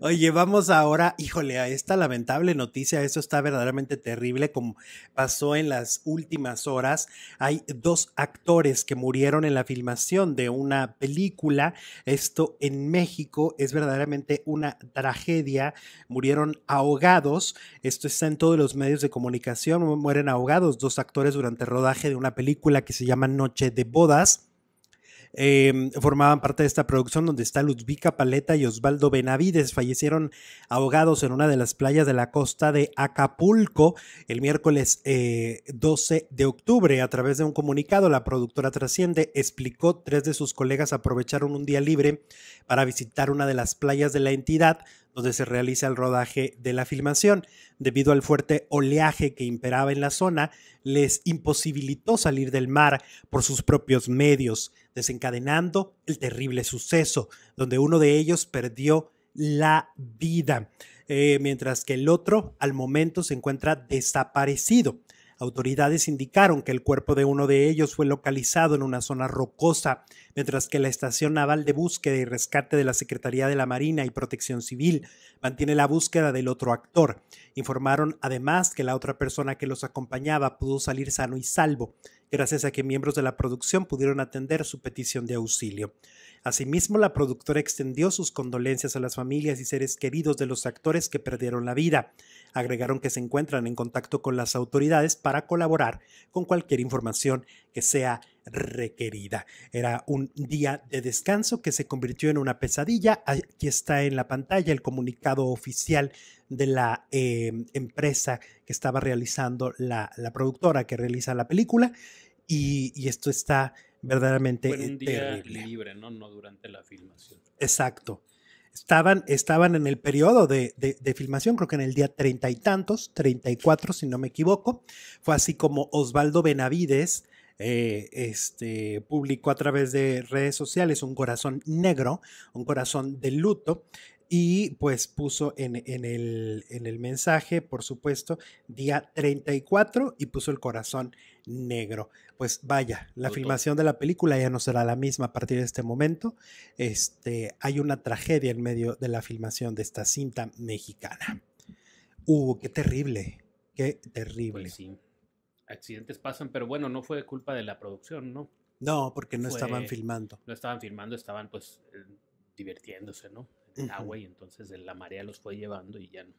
Oye, vamos ahora, híjole, a esta lamentable noticia, esto está verdaderamente terrible, como pasó en las últimas horas. Hay dos actores que murieron en la filmación de una película, esto en México es verdaderamente una tragedia, murieron ahogados, esto está en todos los medios de comunicación, mueren ahogados dos actores durante el rodaje de una película que se llama Noche de Bodas. Em, formaban parte de esta producción donde está Ludvika Paleta y Osvaldo Benavides. Fallecieron ahogados en una de las playas de la costa de Acapulco el miércoles 12 eh, de octubre. A través de un comunicado, la productora Trasciende explicó tres de sus colegas aprovecharon un día libre para visitar una de las playas de la entidad donde se realiza el rodaje de la filmación. Debido al fuerte oleaje que imperaba en la zona, les imposibilitó salir del mar por sus propios medios, desencadenando el terrible suceso, donde uno de ellos perdió la vida, eh, mientras que el otro al momento se encuentra desaparecido. Autoridades indicaron que el cuerpo de uno de ellos fue localizado en una zona rocosa, mientras que la Estación Naval de Búsqueda y Rescate de la Secretaría de la Marina y Protección Civil mantiene la búsqueda del otro actor. Informaron además que la otra persona que los acompañaba pudo salir sano y salvo, gracias a que miembros de la producción pudieron atender su petición de auxilio. Asimismo, la productora extendió sus condolencias a las familias y seres queridos de los actores que perdieron la vida. Agregaron que se encuentran en contacto con las autoridades para colaborar con cualquier información que sea requerida. Era un día de descanso que se convirtió en una pesadilla. Aquí está en la pantalla el comunicado oficial de la em, empresa que estaba realizando la, productora que realiza la película y esto está verdaderamente un día libre, ¿no? No durante la filmación. Exacto. Estaban, estaban en el periodo de, de, filmación, creo que en el día treinta y tantos, treinta y cuatro, si no me equivoco. Fue así como Osvaldo Benavides eh, este, publicó a través de redes sociales un corazón negro, un corazón de luto, y pues puso en, el, mensaje, por supuesto, día 34 y puso el corazón negro. Pues vaya, la filmación de la película ya no será la misma a partir de este momento. Este, hay una tragedia en medio de la filmación de esta cinta mexicana. Uh, qué terrible, qué pues terrible. sí. Accidentes pasan, pero bueno, no fue culpa de la producción, ¿no? No, porque no estaban filmando. No estaban filmando, estaban pues eh, divirtiéndose, ¿no? agua ah, y entonces la marea los fue llevando y ya no.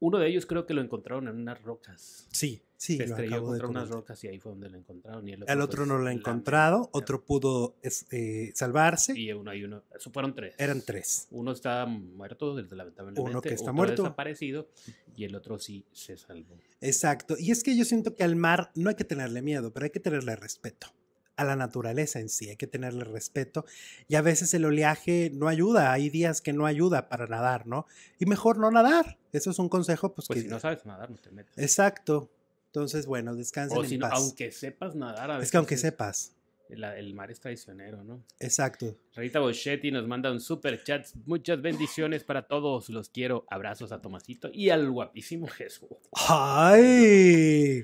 Uno de ellos creo que lo encontraron en unas rocas. Sí, sí. lo unas rocas y ahí fue donde lo encontraron. el otro, no lo ha encontrado, otro pudo eh, salvarse. Y uno hay uno. Eso fueron tres. Eran tres. Uno está muerto, lamentablemente. Uno que está muerto. desaparecido y el otro sí se salvó. Exacto. Y es que yo siento que al mar no hay que tenerle miedo, pero hay que tenerle respeto a la naturaleza en sí, hay que tenerle respeto y a veces el oleaje no ayuda, hay días que no ayuda para nadar, ¿no? Y mejor no nadar, eso es un consejo. Pues, pues que... si no sabes nadar, no te metas. Exacto, entonces bueno, descansen o si paz. Aunque sepas nadar Es que aunque sepas. El, mar es traicionero, ¿no? Exacto. Rita Boschetti nos manda un super chat. Muchas bendiciones para todos. Los quiero. Abrazos a Tomasito y al guapísimo Jesús. ¡Ay!